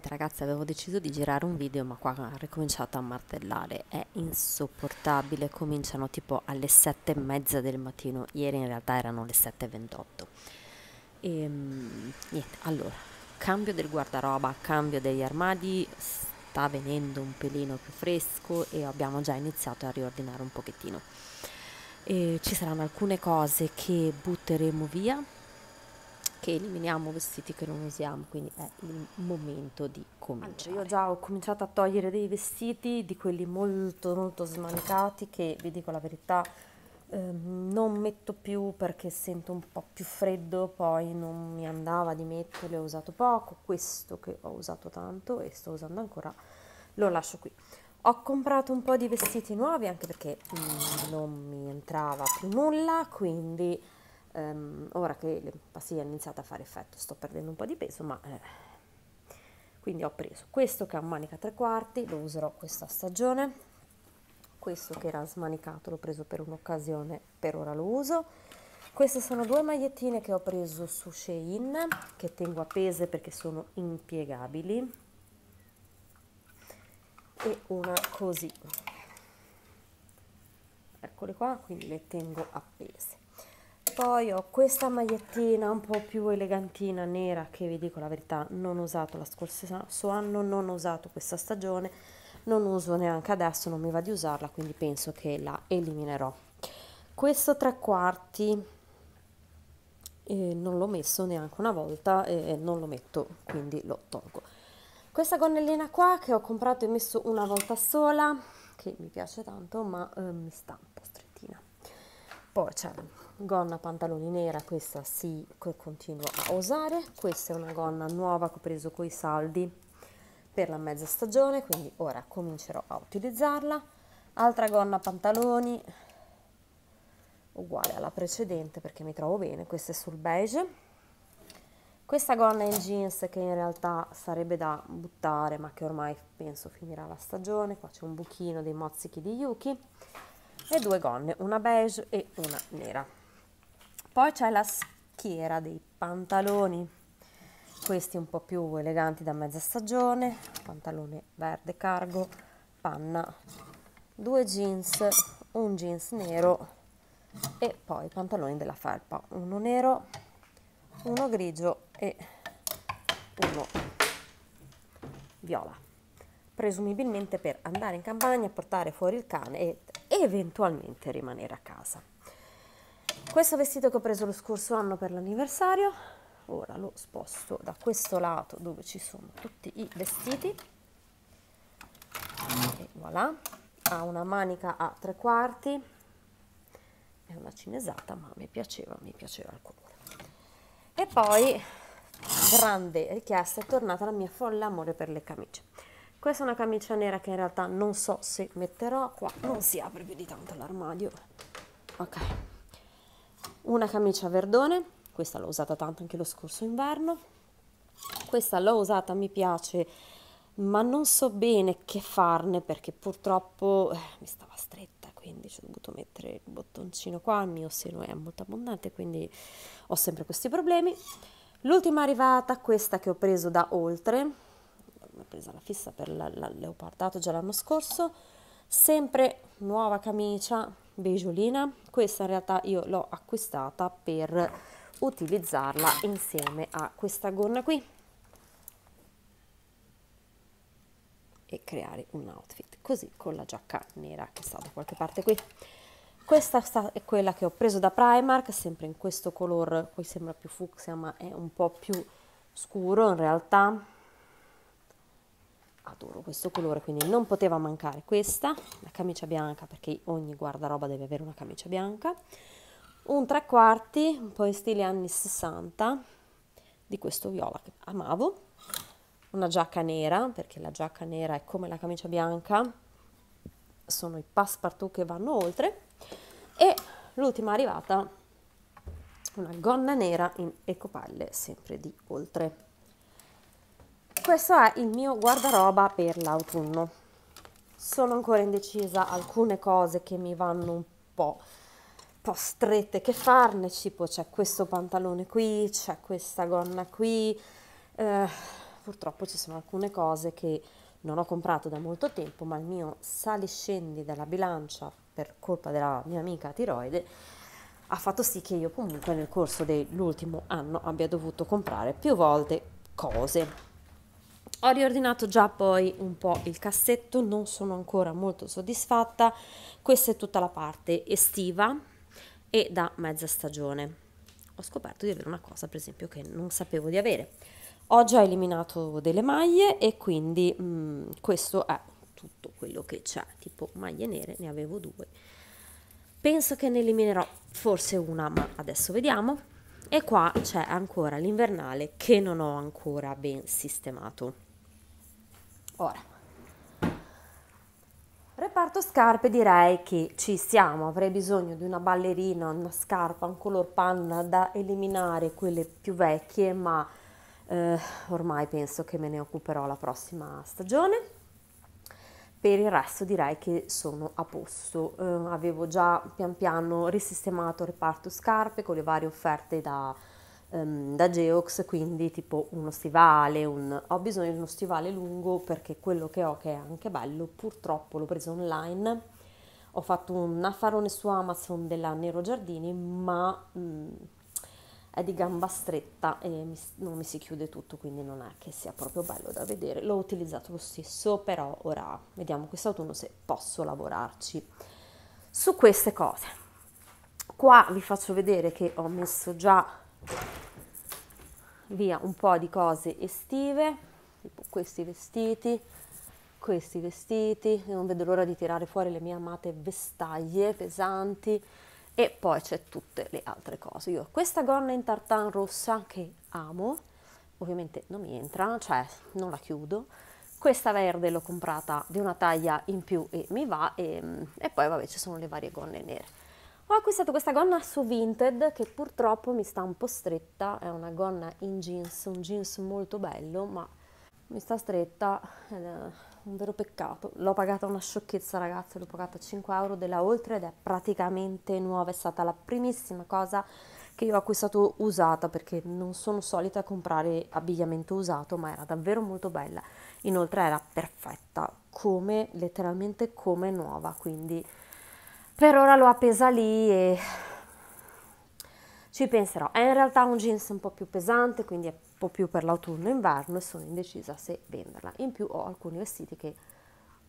Veramente ragazzi avevo deciso di girare un video ma qua ha ricominciato a martellare, è insopportabile, cominciano tipo alle 7 e mezza del mattino, ieri in realtà erano le 7.28. E, ehm, niente, allora, cambio del guardaroba, cambio degli armadi, sta venendo un pelino più fresco e abbiamo già iniziato a riordinare un pochettino. E ci saranno alcune cose che butteremo via che eliminiamo vestiti che non usiamo, quindi è il momento di cominciare. io già ho cominciato a togliere dei vestiti, di quelli molto molto smanicati che vi dico la verità eh, non metto più perché sento un po' più freddo, poi non mi andava di metterli, ho usato poco, questo che ho usato tanto e sto usando ancora lo lascio qui. Ho comprato un po' di vestiti nuovi anche perché mm, non mi entrava più nulla, quindi um, ora che la pastiglia ha iniziato a fare effetto sto perdendo un po' di peso ma eh, quindi ho preso questo che ha manica tre quarti lo userò questa stagione questo che era smanicato l'ho preso per un'occasione per ora lo uso queste sono due magliettine che ho preso su Shein che tengo appese perché sono impiegabili e una così eccole qua quindi le tengo appese poi ho questa magliettina un po' più elegantina nera che vi dico la verità non ho usato lo scorso anno, non ho usato questa stagione, non uso neanche adesso, non mi va di usarla quindi penso che la eliminerò. Questo tre quarti eh, non l'ho messo neanche una volta e eh, non lo metto quindi lo tolgo. Questa gonnellina qua che ho comprato e messo una volta sola che mi piace tanto ma eh, mi sta un po' strettina. Poi c'è gonna pantaloni nera questa si sì, continuo a usare questa è una gonna nuova che ho preso con i saldi per la mezza stagione quindi ora comincerò a utilizzarla altra gonna pantaloni uguale alla precedente perché mi trovo bene questa è sul beige questa gonna in jeans che in realtà sarebbe da buttare ma che ormai penso finirà la stagione qua c'è un buchino dei mozzichi di Yuki e due gonne una beige e una nera poi c'è la schiera dei pantaloni, questi un po' più eleganti da mezza stagione, pantalone verde cargo, panna, due jeans, un jeans nero e poi i pantaloni della felpa, uno nero, uno grigio e uno viola presumibilmente per andare in campagna, portare fuori il cane e eventualmente rimanere a casa. Questo vestito che ho preso lo scorso anno per l'anniversario, ora lo sposto da questo lato dove ci sono tutti i vestiti. E voilà, ha una manica a tre quarti, è una cinesata ma mi piaceva, mi piaceva il colore. E poi, grande richiesta, è tornata la mia folle amore per le camicie. Questa è una camicia nera che in realtà non so se metterò qua, non si apre più di tanto l'armadio. Ok, una camicia verdone, questa l'ho usata tanto anche lo scorso inverno, questa l'ho usata, mi piace, ma non so bene che farne perché purtroppo eh, mi stava stretta, quindi ho dovuto mettere il bottoncino qua, il mio seno è molto abbondante, quindi ho sempre questi problemi. L'ultima arrivata, questa che ho preso da oltre, l'ho presa la fissa per la, la leopardato già l'anno scorso, sempre nuova camicia, beigeolina questa in realtà io l'ho acquistata per utilizzarla insieme a questa gonna qui e creare un outfit così con la giacca nera che sta da qualche parte qui questa è quella che ho preso da Primark sempre in questo color poi sembra più fucsia ma è un po' più scuro in realtà adoro questo colore quindi non poteva mancare questa la camicia bianca perché ogni guardaroba deve avere una camicia bianca un tre quarti un po' in stile anni 60 di questo viola che amavo una giacca nera perché la giacca nera è come la camicia bianca sono i passepartout che vanno oltre e l'ultima arrivata una gonna nera in ecopalle sempre di oltre questo è il mio guardaroba per l'autunno. Sono ancora indecisa, alcune cose che mi vanno un po', un po strette che farne, tipo c'è questo pantalone qui, c'è questa gonna qui, eh, purtroppo ci sono alcune cose che non ho comprato da molto tempo, ma il mio sali scendi dalla bilancia per colpa della mia amica tiroide ha fatto sì che io comunque nel corso dell'ultimo anno abbia dovuto comprare più volte cose. Ho riordinato già poi un po' il cassetto, non sono ancora molto soddisfatta. Questa è tutta la parte estiva e da mezza stagione. Ho scoperto di avere una cosa, per esempio, che non sapevo di avere. Ho già eliminato delle maglie e quindi mh, mm, questo è tutto quello che c'è, tipo maglie nere, ne avevo due. Penso che ne eliminerò forse una, ma adesso vediamo. E qua c'è ancora l'invernale che non ho ancora ben sistemato. Ora, reparto scarpe direi che ci siamo, avrei bisogno di una ballerina, una scarpa, un color panna da eliminare quelle più vecchie, ma eh, ormai penso che me ne occuperò la prossima stagione per il resto direi che sono a posto eh, avevo già pian piano risistemato il reparto scarpe con le varie offerte da, um, da Geox, quindi tipo uno stivale, un... ho bisogno di uno stivale lungo perché quello che ho, che è anche bello, purtroppo l'ho preso online, ho fatto un affarone su Amazon della Nero Giardini, ma um, è di gamba stretta e mi, non mi si chiude tutto, quindi non è che sia proprio bello da vedere. L'ho utilizzato lo stesso, però ora vediamo quest'autunno se posso lavorarci su queste cose. Qua vi faccio vedere che ho messo già via un po' di cose estive, tipo questi vestiti, questi vestiti, non vedo l'ora di tirare fuori le mie amate vestaglie pesanti e poi c'è tutte le altre cose. Io ho questa gonna in tartan rossa che amo, ovviamente non mi entra, cioè non la chiudo. Questa verde l'ho comprata di una taglia in più e mi va e, e poi vabbè ci sono le varie gonne nere ho acquistato questa gonna su Vinted che purtroppo mi sta un po' stretta, è una gonna in jeans, un jeans molto bello, ma mi sta stretta, è un vero peccato. L'ho pagata una sciocchezza ragazzi, l'ho pagata 5 euro della oltre ed è praticamente nuova, è stata la primissima cosa che io ho acquistato usata perché non sono solita comprare abbigliamento usato, ma era davvero molto bella. Inoltre era perfetta, come letteralmente come nuova, quindi per ora l'ho appesa lì e ci penserò. È in realtà un jeans un po' più pesante, quindi è un po' più per l'autunno-inverno e e sono indecisa se venderla. In più ho alcuni vestiti che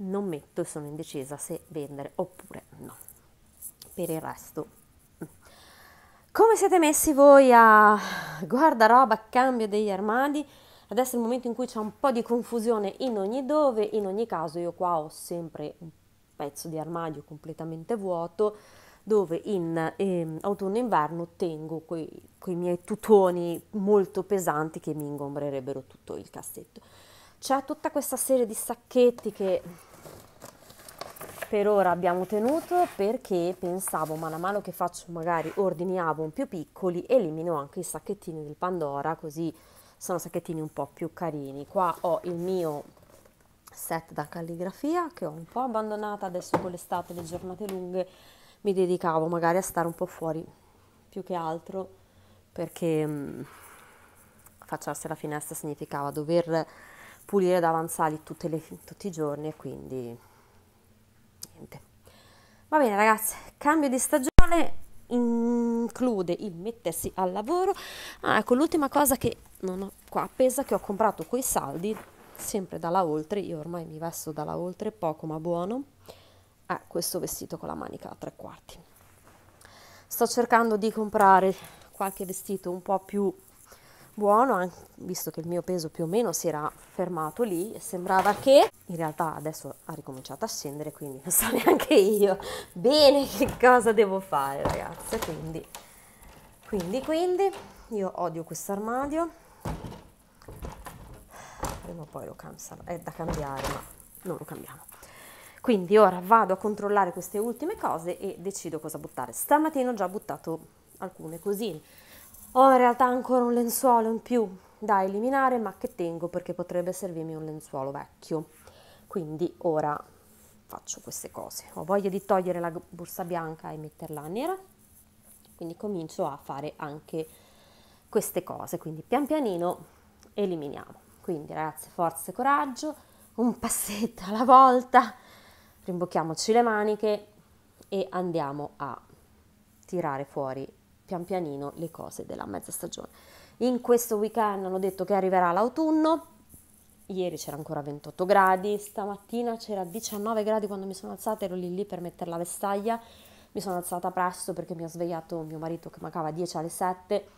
non metto e sono indecisa se vendere oppure no. Per il resto, mm. come siete messi voi a guardaroba, cambio degli armadi? Adesso è il momento in cui c'è un po' di confusione in ogni dove, in ogni caso io qua ho sempre un po' pezzo di armadio completamente vuoto dove in eh, autunno-inverno tengo quei, quei miei tutoni molto pesanti che mi ingombrerebbero tutto il cassetto. C'è tutta questa serie di sacchetti che per ora abbiamo tenuto perché pensavo man mano che faccio magari ordini Avon più piccoli elimino anche i sacchettini del Pandora così sono sacchettini un po' più carini. Qua ho il mio set da calligrafia che ho un po' abbandonata, adesso con l'estate, le giornate lunghe, mi dedicavo magari a stare un po' fuori più che altro perché mh, mm, affacciarsi alla finestra significava dover pulire davanzali le, tutti i giorni e quindi niente. Va bene ragazzi, cambio di stagione include il mettersi al lavoro. Ah, ecco l'ultima cosa che non ho qua appesa che ho comprato quei saldi sempre dalla oltre, io ormai mi vesto dalla oltre, poco ma buono, è questo vestito con la manica a tre quarti. Sto cercando di comprare qualche vestito un po' più buono, visto che il mio peso più o meno si era fermato lì e sembrava che in realtà adesso ha ricominciato a scendere, quindi non so neanche io bene che cosa devo fare, ragazze, quindi quindi quindi io odio questo armadio prima o poi lo cancella, è da cambiare ma non lo cambiamo. Quindi ora vado a controllare queste ultime cose e decido cosa buttare. Stamattina ho già buttato alcune cosine. Ho in realtà ancora un lenzuolo in più da eliminare ma che tengo perché potrebbe servirmi un lenzuolo vecchio. Quindi ora faccio queste cose. Ho voglia di togliere la borsa bianca e metterla nera, quindi comincio a fare anche queste cose. Quindi pian pianino eliminiamo. Quindi ragazze, forza e coraggio, un passetto alla volta, rimbocchiamoci le maniche e andiamo a tirare fuori pian pianino le cose della mezza stagione. In questo weekend hanno detto che arriverà l'autunno, ieri c'era ancora 28 gradi, stamattina c'era 19 gradi quando mi sono alzata, ero lì lì per mettere la vestaglia, mi sono alzata presto perché mi ha svegliato mio marito che mancava 10 alle 7,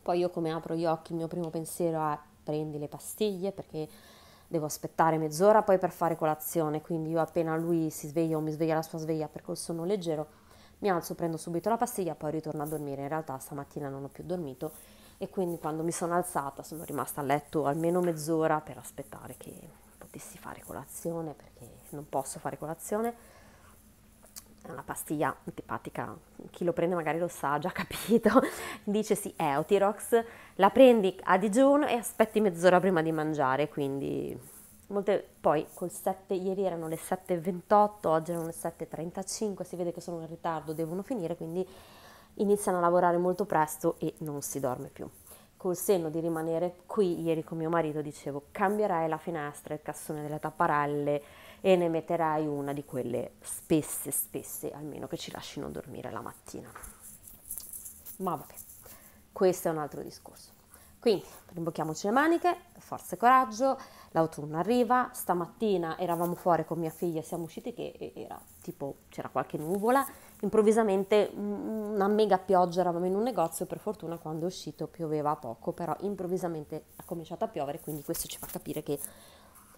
poi io come apro gli occhi il mio primo pensiero è prendi le pastiglie perché devo aspettare mezz'ora poi per fare colazione, quindi io appena lui si sveglia o mi sveglia la sua sveglia perché ho sonno leggero, mi alzo, prendo subito la pastiglia, poi ritorno a dormire. In realtà stamattina non ho più dormito e quindi quando mi sono alzata sono rimasta a letto almeno mezz'ora per aspettare che potessi fare colazione perché non posso fare colazione è una pastiglia antipatica, chi lo prende magari lo sa, ha già capito, dice sì, è Otirox, la prendi a digiuno e aspetti mezz'ora prima di mangiare, quindi molte, poi col 7, ieri erano le 7.28, oggi erano le 7.35, si vede che sono in ritardo, devono finire, quindi iniziano a lavorare molto presto e non si dorme più. Col senno di rimanere qui, ieri con mio marito dicevo, cambierai la finestra, il cassone delle tapparelle, e ne metterai una di quelle spesse, spesse, almeno che ci lasciano dormire la mattina. Ma vabbè, questo è un altro discorso. Quindi rimbocchiamoci le maniche, forza e coraggio, l'autunno arriva, stamattina eravamo fuori con mia figlia, siamo usciti che era tipo c'era qualche nuvola, improvvisamente una mega pioggia, eravamo in un negozio, per fortuna quando è uscito pioveva poco, però improvvisamente ha cominciato a piovere, quindi questo ci fa capire che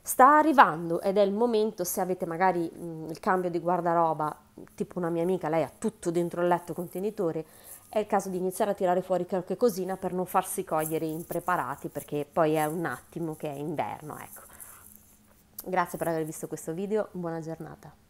sta arrivando ed è il momento se avete magari mh, il cambio di guardaroba, tipo una mia amica, lei ha tutto dentro il letto contenitore, è il caso di iniziare a tirare fuori qualche cosina per non farsi cogliere impreparati perché poi è un attimo che è inverno, ecco. Grazie per aver visto questo video, buona giornata.